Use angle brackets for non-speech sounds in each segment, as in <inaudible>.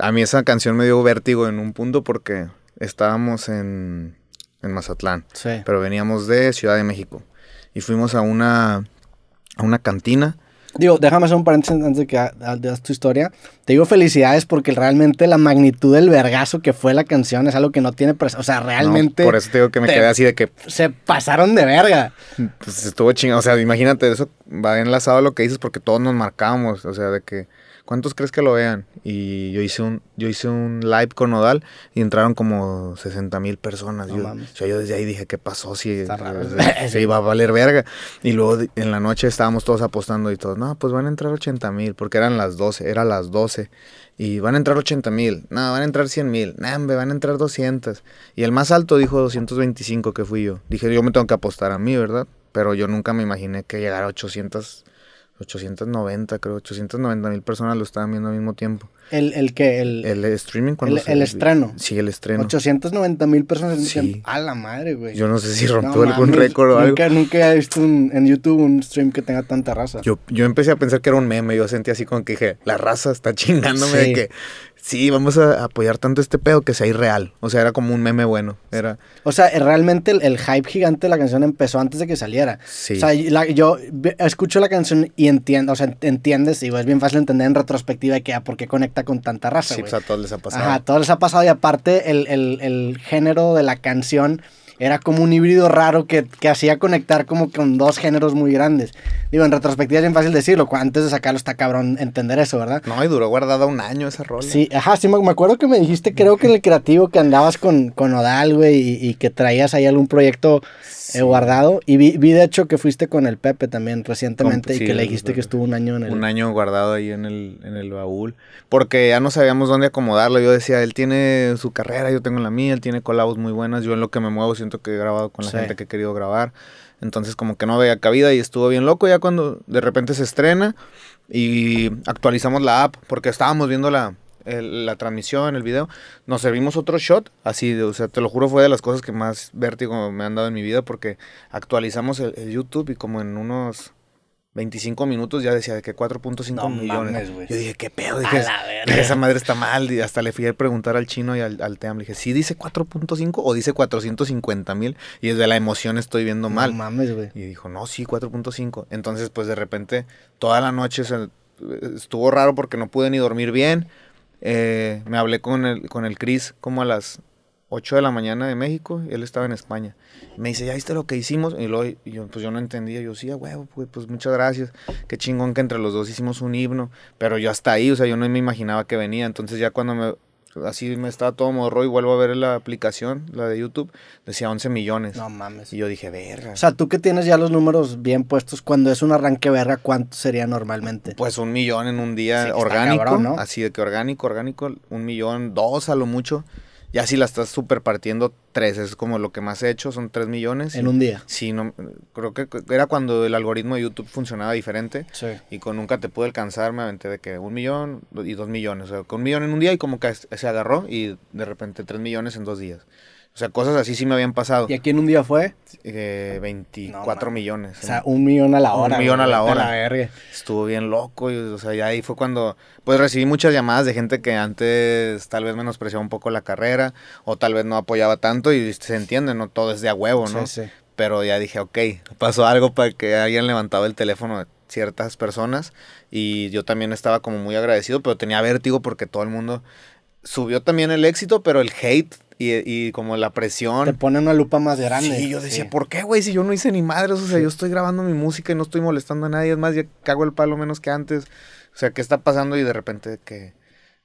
a mí esa canción me dio vértigo en un punto porque estábamos en, en Mazatlán, pero veníamos de Ciudad de México y fuimos a una, a una cantina. Digo, déjame hacer un paréntesis antes de que hagas tu historia. Te digo felicidades porque realmente la magnitud del vergazo que fue la canción es algo que no tiene... O sea, realmente... por eso te digo que me quedé así de que... Se pasaron de verga. Pues estuvo chingado. O sea, imagínate, eso va enlazado a lo que dices porque todos nos marcamos. O sea, de que ¿cuántos crees que lo vean? Y yo hice un, yo hice un live con Nodal y entraron como 60 mil personas. yo, desde ahí dije, ¿qué pasó? Si eh, <laughs> se iba a valer verga. Y luego en la noche estábamos todos apostando y todos, no, pues van a entrar 80 mil, porque eran las 12, era las 12. Y van a entrar 80 mil, no, van a entrar 100 mil, no, me van a entrar 200. Y el más alto dijo 225, que fui yo. Dije, yo me tengo que apostar a mí, ¿verdad? Pero yo nunca me imaginé que llegara a 800 890, creo, 890 mil personas lo estaban viendo al mismo tiempo. ¿El, el qué? El, eh, streaming. Cuando el, el estreno. Sí, el estreno. 890 mil personas. diciendo A la madre, güey. Yo no sé si rompió algún récord o algo. Nunca he visto en YouTube un stream que tenga tanta raza. Yo, yo empecé a pensar que era un meme. Yo sentí así como que dije, la raza está chingándome de que sí, vamos a apoyar tanto este pedo que sea irreal. O sea, era como un meme bueno. Era... O sea, realmente el, hype gigante de la canción empezó antes de que saliera. Sí. O sea, yo escucho la canción y entiendo, o sea, entiendes, Y es bien fácil entender en retrospectiva que, ah, ¿por qué conecta con tanta raza, Sí, o sea, pues, a todos les ha pasado. Ajá, a todos les ha pasado y aparte el género de la canción era como un híbrido raro que, hacía conectar como con dos géneros muy grandes. Digo, en retrospectiva es bien fácil decirlo, antes de sacarlo está cabrón entender eso, ¿verdad? No, y duró guardado un año ese rol. Sí, ajá, sí, me, acuerdo que me dijiste, creo que en el creativo que andabas con, con Odal, güey, y, que traías ahí algún proyecto eh, guardado. Y vi, de hecho que fuiste con el Pepe también recientemente y que le dijiste que estuvo un año en el... Un año guardado ahí en el, en el baúl, porque ya no sabíamos dónde acomodarlo. Yo decía, él tiene su carrera, yo tengo la mía, él tiene colabos muy buenas, yo en lo que me muevo, que he grabado con la gente que he querido grabar. Entonces como que no había cabida y estuvo bien loco ya cuando de repente se estrena y actualizamos la app porque estábamos viendo la, transmisión, el video. Nos servimos otro shot, así, de, o sea, te lo juro fue de las cosas que más vértigo me han dado en mi vida porque actualizamos el YouTube y como en unos 25 minutos ya decía que 4.5 millones. yo dije, ¿qué pedo? Dije, esa madre está mal. Y hasta le fui a preguntar al chino y al, al TEAM. Le dije, ¿sí dice 4.5 o dice 450 mil? Y desde la emoción estoy viendo mal. No mames, güey. Y dijo, no, sí, 4.5. Entonces, pues de repente, toda la noche estuvo raro porque no pude ni dormir bien. Eh, me hablé con el, con el Chris como a las 8 de la mañana de México, él estaba en España. Me dice, ¿ya viste lo que hicimos? Y, luego, yo, pues yo no entendía, yo decía... huevo, pues, muchas gracias, qué chingón que entre los dos hicimos un himno, pero yo hasta ahí, o sea, yo no me imaginaba que venía, entonces ya cuando me, así me estaba todo morro y vuelvo a ver la aplicación, la de YouTube, decía 11 millones. No mames. Y yo dije, verga. O sea, tú que tienes ya los números bien puestos, cuando es un arranque verga, ¿cuánto sería normalmente? Pues un millón en un día orgánico, ¿no? así de que orgánico, orgánico, un millón, dos a lo mucho. Ya si la estás superpartiendo partiendo, tres es como lo que más he hecho, son tres millones. En un día. Sí, no, creo que era cuando el algoritmo de YouTube funcionaba diferente. Y con Nunca Te Pude Alcanzar me aventé de que un millón y dos millones. O sea, con un millón en un día y como que se agarró y de repente tres millones en dos días. O sea, cosas así sí me habían pasado. ¿Y aquí en un día fue? 24 eh, millones. O ¿eh? sea, un millón a la hora. Un millón a la hora. la Estuvo bien loco. Y, o sea, ya ahí fue cuando, pues recibí muchas llamadas de gente que antes tal vez menospreciaba un poco la carrera o tal vez no apoyaba tanto y se entiende, ¿no? Todo es de a huevo, ¿no? Sí, sí. Pero ya dije, ok, pasó algo para que hayan levantado el teléfono de ciertas personas y yo también estaba como muy agradecido, pero tenía vértigo porque todo el mundo subió también el éxito, pero el hate y, como la presión. Te pone una lupa más grande. y yo decía, ¿por qué, güey? Si yo no hice ni madres, o sea, yo estoy grabando mi música y no estoy molestando a nadie, es más, ya cago el palo menos que antes. O sea, ¿qué está pasando? Y de repente que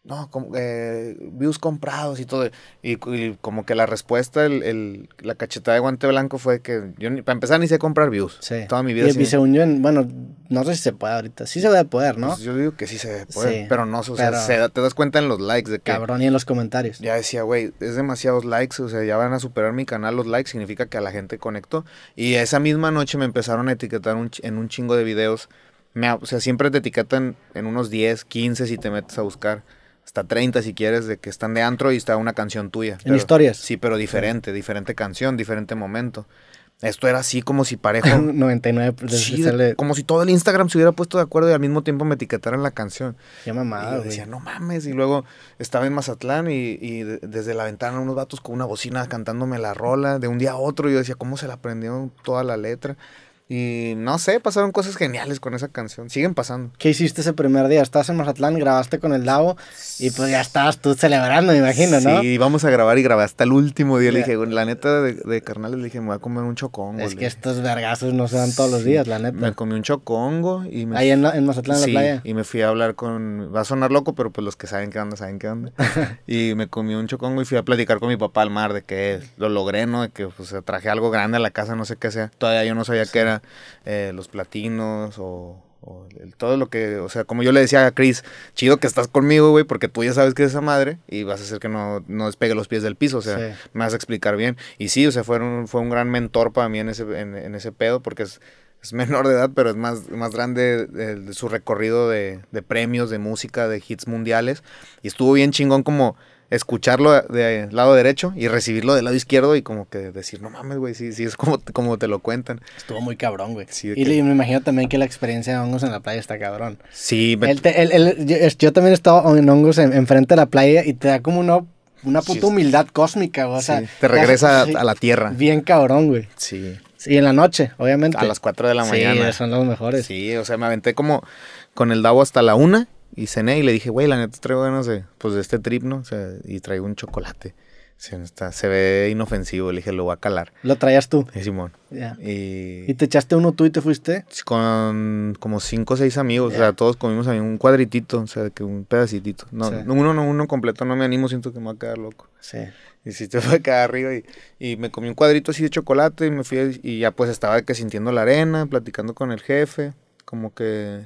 no, como, eh, views comprados y todo. Y, como que la respuesta, el, la cachetada de guante blanco fue que yo, ni, para empezar, ni sé comprar views. Toda mi vida. Y, se según yo, bueno, no sé si se puede ahorita. Sí se debe poder, ¿no? Pues yo digo que sí se puede, pero no o sea, te das cuenta en los likes de que. Cabrón, y en los comentarios. Ya decía, güey, es demasiados likes, o sea, ya van a superar mi canal los likes, significa que a la gente conectó. Y esa misma noche me empezaron a etiquetar en un chingo de videos. Me, o sea, siempre te etiquetan en unos 10, 15 si te metes a buscar hasta 30 si quieres, de que están de antro y está una canción tuya. En historias. Sí, pero diferente, diferente canción, diferente momento. Esto era así como si parejo. 99%. <laughs> Pues, como si todo el Instagram se hubiera puesto de acuerdo y al mismo tiempo me etiquetaran la canción. Ya mamada. Y decía, no mames. Y luego estaba en Mazatlán y, desde la ventana unos vatos con una bocina cantándome la rola de un día a otro. yo decía, ¿cómo se la aprendió toda la letra? Y no sé, pasaron cosas geniales con esa canción. Siguen pasando. ¿Qué hiciste ese primer día? Estás en Mazatlán, grabaste con el Davo y pues ya estabas tú celebrando, me imagino, ¿no? Sí, íbamos a grabar y grabé hasta el último día. Le dije, la neta de, de carnales, le dije, me voy a comer un chocongo. Es que estos vergazos no se dan todos los días, la neta. Me comí un chocongo y me. Ahí en, en Mazatlán, en la playa. Y me fui a hablar con. Va a sonar loco, pero pues los que saben qué onda, saben qué onda. <laughs> y me comí un chocongo y fui a platicar con mi papá al mar de que lo logré, ¿no? De que pues traje algo grande a la casa, no sé qué sea. Todavía yo no sabía qué era eh, los platinos o, todo lo que, o sea, como yo le decía a Chris, chido que estás conmigo, güey, porque tú ya sabes que es esa madre y vas a hacer que no, no despegue los pies del piso, o sea, me vas a explicar bien. Y sí, o sea, fue un, gran mentor para mí en ese, pedo, porque es, menor de edad, pero es más, más grande su recorrido de, de premios, de música, de hits mundiales. Y estuvo bien chingón como escucharlo del lado derecho y recibirlo del lado izquierdo y como que decir, no mames, güey, sí, sí, es como, como te lo cuentan. Estuvo muy cabrón, güey. y me imagino también que la experiencia de hongos en la playa está cabrón. Sí, yo, también he estado en hongos enfrente de la playa y te da como una, puta humildad cósmica, güey. O sea, te regresa a la tierra. Bien cabrón, güey. Sí. Y en la noche, obviamente. A las 4 de la mañana. son los mejores. Sí, o sea, me aventé como con el dabo hasta la 1 y cené y le dije, güey, la neta traigo ganas de, pues, de este trip, ¿no? y traigo un chocolate. Se, ve inofensivo, le dije, lo voy a calar. ¿Lo traías tú? Sí, Simón. Y... y... te echaste uno tú y te fuiste? Con como cinco o seis amigos, o sea, todos comimos a mí un cuadritito, o sea, que un pedacitito. No, uno, no, uno completo, no me animo, siento que me va a quedar loco. Sí. Y si te fue <laughs> acá arriba y, y, me comí un cuadrito así de chocolate y me fui y ya pues estaba que sintiendo la arena, platicando con el jefe, como que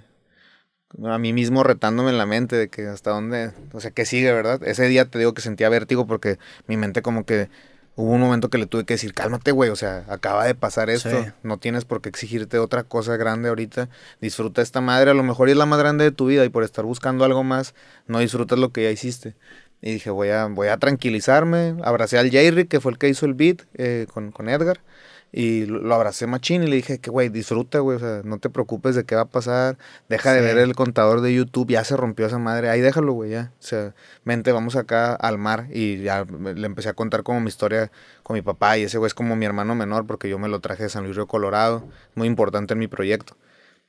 a mí mismo retándome en la mente de que hasta dónde, o sea, qué sigue, ¿verdad? Ese día te digo que sentía vértigo porque mi mente como que hubo un momento que le tuve que decir, cálmate, güey, o sea, acaba de pasar esto, no tienes por qué exigirte otra cosa grande ahorita, disfruta esta madre, a lo mejor es la más grande de tu vida y por estar buscando algo más, no disfrutas lo que ya hiciste. Y dije, voy a, voy a tranquilizarme, abracé al Jerry, que fue el que hizo el beat eh, con, con Edgar. Y lo abracé machín y le dije que, güey, disfruta, güey, o sea, no te preocupes de qué va a pasar, deja de ver el contador de YouTube, ya se rompió esa madre, ahí déjalo, güey, ya. O sea, mente, vamos acá al mar y ya le empecé a contar como mi historia con mi papá y ese güey es como mi hermano menor porque yo me lo traje de San Luis Río Colorado, muy importante en mi proyecto.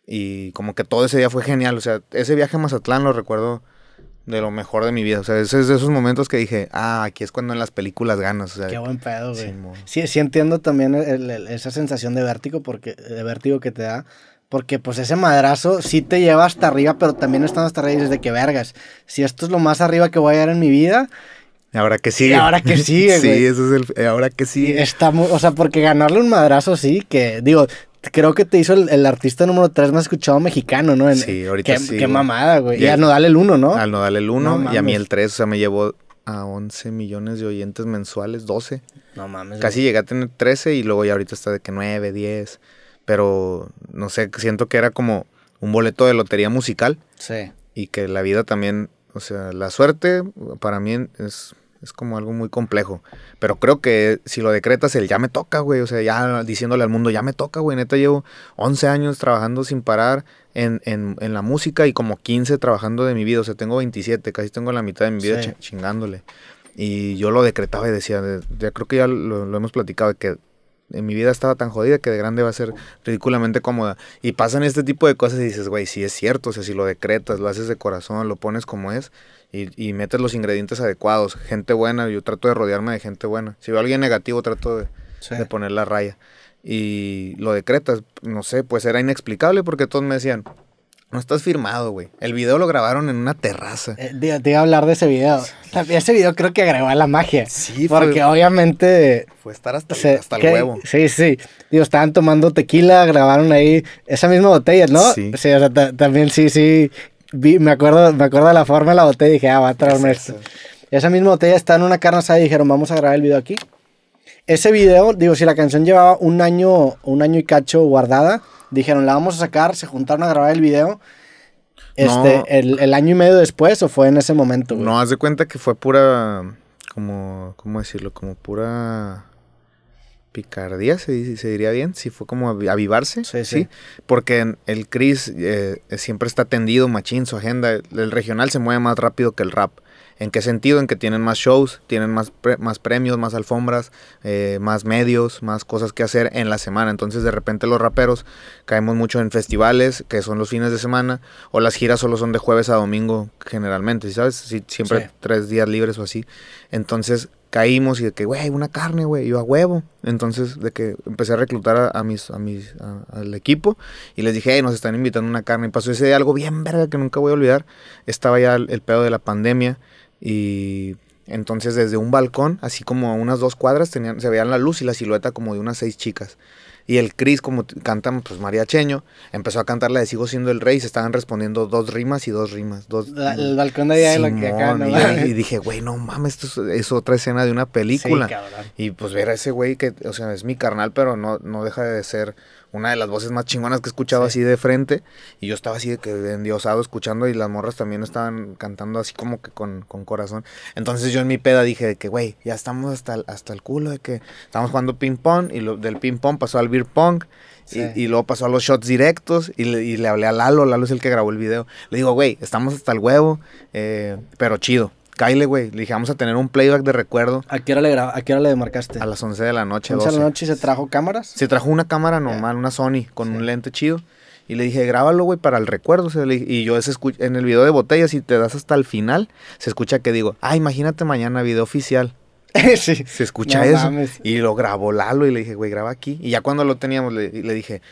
Y como que todo ese día fue genial, o sea, ese viaje a Mazatlán lo recuerdo de lo mejor de mi vida. O sea, es de esos momentos que dije, ah, aquí es cuando en las películas ganas. O sea, Qué buen pedo, güey. Sí, sí entiendo también esa sensación de vértigo, porque, de vértigo que te da. Porque pues ese madrazo sí te lleva hasta arriba, pero también está hasta arriba y dices de que vergas. Si esto es lo más arriba que voy a llegar en mi vida, Ahora que sí. Y ahora que <laughs> sí, güey. Sí, eso es el. Ahora que sí. Está o sea, porque ganarle un madrazo, sí, que digo, creo que te hizo el, artista número 3 más escuchado mexicano, ¿no? sí, ahorita qué, sí. Qué mamada, güey. Y, al al Nodal el 1, ¿no? Al Nodal el 1 y a mí el 3, o sea, me llevó a 11 millones de oyentes mensuales, 12. No mames. Casi llegué a tener 13 y luego ya ahorita está de que 9, 10. Pero no sé, siento que era como un boleto de lotería musical. Sí. Y que la vida también, o sea, la suerte para mí es es como algo muy complejo. Pero creo que si lo decretas, el ya me toca, güey. O sea, ya diciéndole al mundo, ya me toca, güey. Neta, llevo 11 años trabajando sin parar en, la música y como 15 trabajando de mi vida. O sea, tengo 27, casi tengo la mitad de mi vida chingándole. Y yo lo decretaba y decía, ya creo que ya lo, lo hemos platicado, que en mi vida estaba tan jodida que de grande va a ser ridículamente cómoda. Y pasan este tipo de cosas y dices, güey, sí es cierto, o sea, si lo decretas, lo haces de corazón, lo pones como es y, metes los ingredientes adecuados, gente buena, yo trato de rodearme de gente buena. Si veo alguien negativo, trato de poner la raya. Y lo decretas, no sé, pues era inexplicable porque todos me decían, no estás firmado, güey. El video lo grabaron en una terraza. te, iba a hablar de ese video. <laughs> Ese video creo que agregó la magia. Sí, fue, Porque obviamente. Fue estar hasta, el huevo. Sí, sí. Digo, estaban tomando tequila, grabaron ahí esa misma botella, ¿no? Sí. Sí, o sea, también sí, sí. me acuerdo me acuerdo de la forma de la botella y dije, ah, va a traerme Esa misma botella está en una carne y dijeron, vamos a grabar el video aquí ese video, digo, si la canción llevaba un año, un año y cacho guardada, dijeron, la vamos a sacar, se juntaron a grabar el video. Este, el, año y medio después o fue en ese momento, No, haz de cuenta que fue pura, como, ¿cómo decirlo? Como pura picardía, se, diría bien, si fue como avivarse, sí, sí. porque el Chris eh, siempre está tendido, machín, su agenda, el regional se mueve más rápido que el rap. ¿En qué sentido? En que tienen más shows, tienen más, más premios, más alfombras, eh, más medios, más cosas que hacer en la semana. Entonces de repente los raperos caemos mucho en festivales, que son los fines de semana, o las giras solo son de jueves a domingo generalmente, ¿sabes? siempre tres días libres o así. Entonces caímos y de que, güey, una carne, güey, iba a huevo. Entonces, de que empecé a reclutar a, mis, a mis, al equipo y les dije, hey, nos están invitando una carne. Y pasó ese día algo bien verga que nunca voy a olvidar. Estaba ya el, el pedo de la pandemia y entonces desde un balcón, así como a unas dos cuadras, tenían, se veían la luz y la silueta como de unas seis chicas. Y el Cris, como canta pues Cheño, empezó a cantar la de Sigo siendo el rey y se estaban respondiendo dos rimas y dos rimas. Dos, el balcón de allá lo que acá, ¿no? Y, <laughs> y dije, güey, no mames, esto es, otra escena de una película. y pues ver a ese güey que, o sea, es mi carnal, pero no, no deja de ser una de las voces más chingonas que he escuchado así de frente. Y yo estaba así de que endiosado escuchando y las morras también estaban cantando así como que con, corazón. Entonces yo en mi peda dije que, güey, ya estamos hasta el, hasta el culo de que estamos jugando ping pong y lo, del ping pong pasó al beer pong. Y, luego pasó a los shots directos y le, hablé a Lalo, Lalo es el que grabó el video. Le digo, güey, estamos hasta el huevo, eh, pero chido. Kyle, güey. Le dije, vamos a tener un playback de recuerdo. ¿A qué hora le, ¿A qué hora le demarcaste? A las 11 de la noche. 11 de la noche se trajo cámaras? Se trajo una cámara normal, una Sony, con un lente chido. Y le dije, grábalo, güey, para el recuerdo. y yo ese en el video de botellas, si te das hasta el final, se escucha que digo, ah, imagínate mañana, video oficial. <laughs> sí. Se escucha eso. Y lo grabó Lalo y le dije, güey, graba aquí. Y ya cuando lo teníamos, le dije,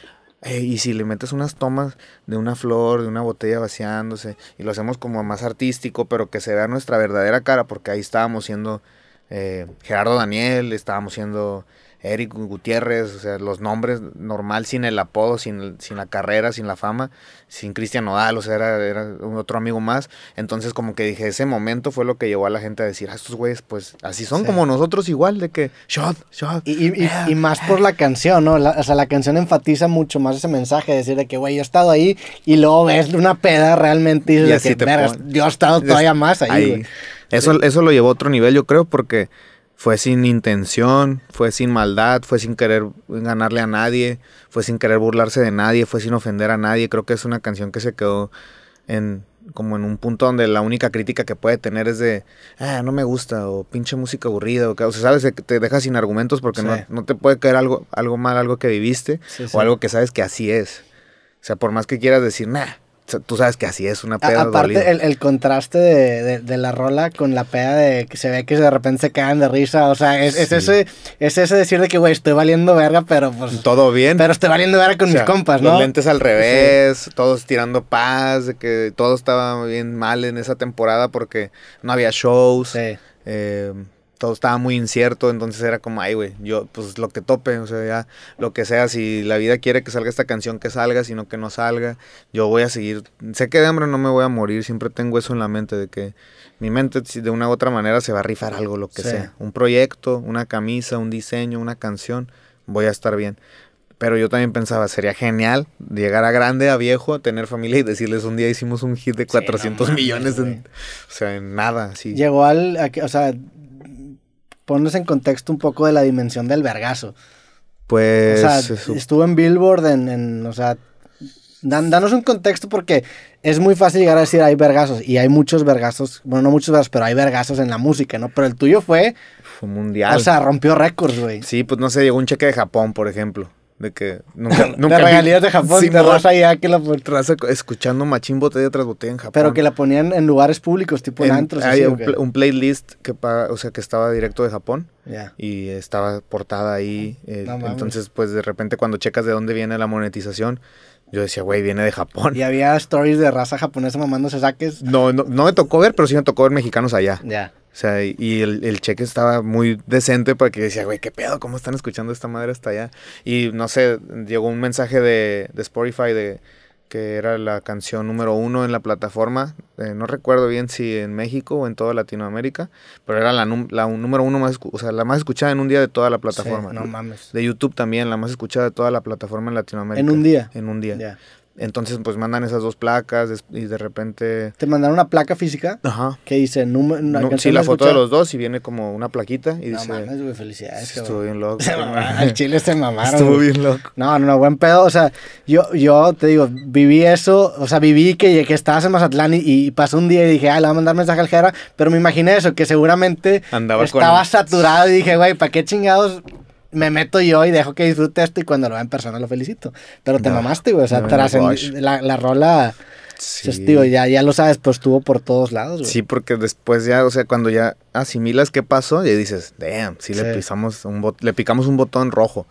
eh, y si le metes unas tomas de una flor, de una botella vaciándose, y lo hacemos como más artístico, pero que se vea nuestra verdadera cara, porque ahí estábamos siendo eh, Gerardo Daniel, estábamos siendo Eric Gutiérrez, o sea, los nombres normal, sin el apodo, sin, sin la carrera, sin la fama, sin Cristian Odal, o sea, era, un otro amigo más. Entonces, como que dije, ese momento fue lo que llevó a la gente a decir, ah, estos güeyes, pues así son como nosotros, igual, de que shot, shot. Y, más por la canción, ¿no? o sea, la canción enfatiza mucho más ese mensaje, de decir de que, güey, yo he estado ahí y luego ves una peda realmente y, que, yo he estado todavía más ahí. Eso, eso lo llevó a otro nivel, yo creo, porque fue sin intención, fue sin maldad, fue sin querer ganarle a nadie, fue sin querer burlarse de nadie, fue sin ofender a nadie. Creo que es una canción que se quedó en como en un punto donde la única crítica que puede tener es de, ah, no me gusta, o pinche música aburrida, o, o sea, sabes, te deja sin argumentos porque no, no, te puede caer algo, algo mal, algo que viviste, o algo que sabes que así es. O sea, por más que quieras decir, nah, tú sabes que así es una peda. aparte, el, contraste de, la rola con la peda de que se ve que de repente se caen de risa. O sea, es, ese es ese decir de que, güey, estoy valiendo verga, pero pues. Todo bien. Pero estoy valiendo verga con mis compas, ¿no? Los lentes al revés, todos tirando paz, de que todo estaba bien mal en esa temporada porque no había shows. Eh, todo estaba muy incierto, entonces era como, ay, güey, yo, pues lo que tope, o sea, ya, lo que sea, si la vida quiere que salga esta canción, que salga, sino que no salga, yo voy a seguir, sé que de hambre no me voy a morir, siempre tengo eso en la mente, de que mi mente de una u otra manera se va a rifar algo, lo que sea, un proyecto, una camisa, un diseño, una canción, voy a estar bien. Pero yo también pensaba, sería genial llegar a grande, a viejo, tener familia y decirles un día hicimos un hit de 400 millones, en, o sea, en nada, sí. Llegó al, o sea, ponnos en contexto un poco de la dimensión del vergazo. Pues. O sea, estuvo en Billboard, en, o sea, danos un contexto porque es muy fácil llegar a decir hay vergazos y hay muchos vergazos, bueno, no muchos vergazos, pero hay vergazos en la música, ¿no? Pero el tuyo fue... Fue mundial. O sea, rompió récords, güey. Sí, pues no sé, llegó un cheque de Japón, por ejemplo. De que nunca. <laughs> nunca regalías de Japón, sí, que la escuchando machín botella tras botella en Japón. Pero que la ponían en lugares públicos, tipo en, antros. Hay un, playlist que, o sea, que estaba directo de Japón. Y estaba portada ahí. Eh, entonces, pues de repente, cuando checas de dónde viene la monetización. Yo decía, güey, viene de Japón. Y había stories de raza japonesa mamándose saques. No, no, no me tocó ver, pero sí me tocó ver mexicanos allá. Ya. O sea, y el, el, cheque estaba muy decente para que decía, güey, ¿qué pedo? ¿Cómo están escuchando esta madre hasta allá? Y no sé, llegó un mensaje de, de Spotify de que era la canción número uno en la plataforma. Eh, no recuerdo bien si en México o en toda Latinoamérica, pero era la, número uno más, o sea, la más escuchada en un día de toda la plataforma. no mames. De YouTube también, la más escuchada de toda la plataforma en Latinoamérica. En un día. En un día. Entonces, pues mandan esas dos placas y de repente. Te mandaron una placa física. Que dice sí, la foto de los dos y viene como una plaquita y no, dice. Mames, güey, felicidades. estuvo bien loco. <laughs> Al chile se mamaron. <laughs> Estuvo bien loco. No, no, no, buen pedo. O sea, yo, yo te digo, viví eso. O sea, viví que, que estabas en Mazatlán y, pasó un día y dije, ah, le voy a mandar mensaje al Jera. Pero me imaginé eso, que seguramente estaba saturado y dije, güey, ¿para qué chingados me meto yo y dejo que disfrute esto y cuando lo vea en persona lo felicito. Pero te mamaste, güey. O sea, la, rola. Sí. Pues, ya, ya lo sabes, pues estuvo por todos lados, güey. Sí, porque después ya, o sea, cuando ya asimilas qué pasó, y dices, damn, sí, le pisamos un le picamos un botón rojo.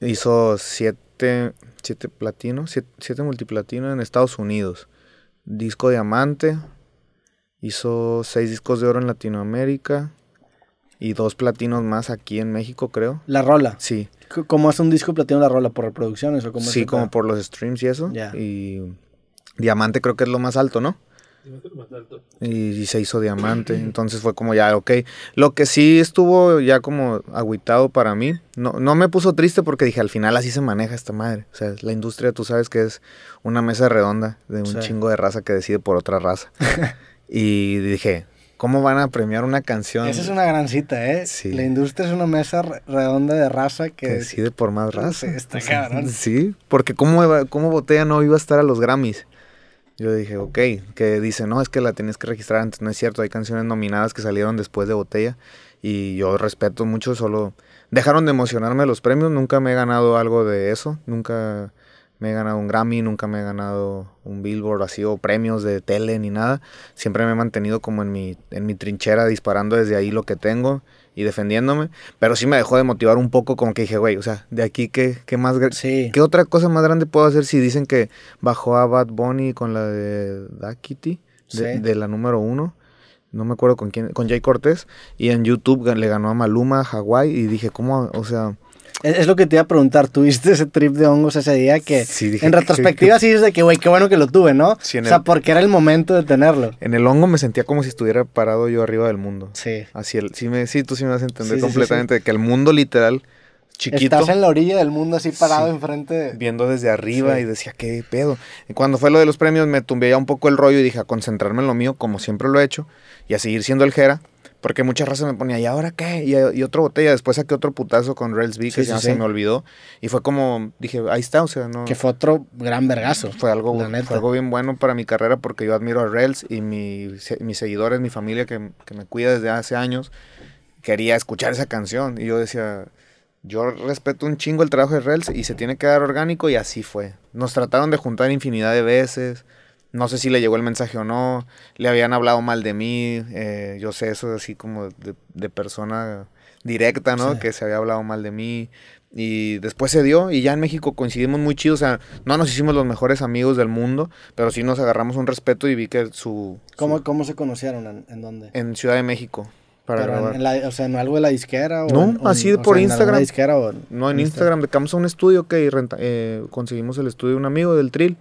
Hizo siete, siete platino... siete, siete en Estados Unidos. Disco diamante. Hizo seis discos de oro en Latinoamérica y dos platinos más aquí en México, creo. ¿La rola? Sí. ¿Cómo hace un disco platino la rola? ¿Por reproducciones o cómo Sí, como por los streams y eso. Y diamante creo que es lo más alto, ¿no? Y, y, se hizo diamante. <clears throat> Entonces fue como ya, ok. Lo que sí estuvo ya como agüitado para mí. No, no me puso triste porque dije, al final así se maneja esta madre. O sea, la industria, tú sabes que es una mesa redonda de un chingo de raza que decide por otra raza. <laughs> y dije, ¿Cómo van a premiar una canción? Esa es una gran cita, ¿eh? Sí. La industria es una mesa redonda de raza que... decide por más raza. Sí, está <laughs> cabrón. Sí, porque ¿cómo, cómo Botella no iba a estar a los Grammys? Yo dije, ok, que dice, no, es que la tenías que registrar antes, no es cierto, hay canciones nominadas que salieron después de Botella y yo respeto mucho, solo dejaron de emocionarme los premios, nunca me he ganado algo de eso, nunca me he ganado un Grammy, nunca me he ganado un Billboard, así, o premios de tele ni nada. Siempre me he mantenido como en mi, en mi trinchera, disparando desde ahí lo que tengo y defendiéndome. Pero sí me dejó de motivar un poco, como que dije, güey, o sea, de aquí, ¿qué, qué más ¿Qué otra cosa más grande puedo hacer si dicen que bajó a Bad Bunny con la de Da de, de la número uno? no me acuerdo con quién, con Jay Cortés, y en YouTube le ganó a Maluma, Hawái, y dije, ¿cómo? O sea, es, lo que te iba a preguntar. ¿Tuviste ese trip de hongos ese día que en retrospectiva sí es de que, güey, qué bueno que lo tuve, ¿no? o sea, porque era el momento de tenerlo. En el hongo me sentía como si estuviera parado yo arriba del mundo. Sí. Así, el, sí, me, sí tú sí me vas a entender completamente de que el mundo literal chiquito. Estás en la orilla del mundo así parado enfrente. Viendo desde arriba y decía, qué pedo. Y cuando fue lo de los premios me tumbé ya un poco el rollo y dije, a concentrarme en lo mío como siempre lo he hecho y a seguir siendo el Jera. Porque muchas razas me ponía, ¿y ahora qué? Y, otro otra botella. Después saqué otro putazo con Rails que ya se me olvidó. Y fue como, dije, ahí está, o sea, no. Que fue otro gran vergazo. Fue algo, fue algo bien bueno para mi carrera porque yo admiro a Rails y mis seguidores, mi familia que, me cuida desde hace años, quería escuchar esa canción. Y yo decía, yo respeto un chingo el trabajo de Rails, y se tiene que dar orgánico y así fue. Nos trataron de juntar infinidad de veces no sé si le llegó el mensaje o no, le habían hablado mal de mí, eh, yo sé eso así como de, persona directa, ¿no? Que se había hablado mal de mí. Y después se dio y ya en México coincidimos muy chido, o sea, no nos hicimos los mejores amigos del mundo, pero sí nos agarramos un respeto y vi que su... ¿Cómo, ¿cómo se conocieron? ¿En, dónde? En Ciudad de México. Para o sea, en algo de la disquera o No, así por Instagram. no, en Instagram. Instagram. a un estudio que eh, conseguimos el estudio de un amigo del Trill.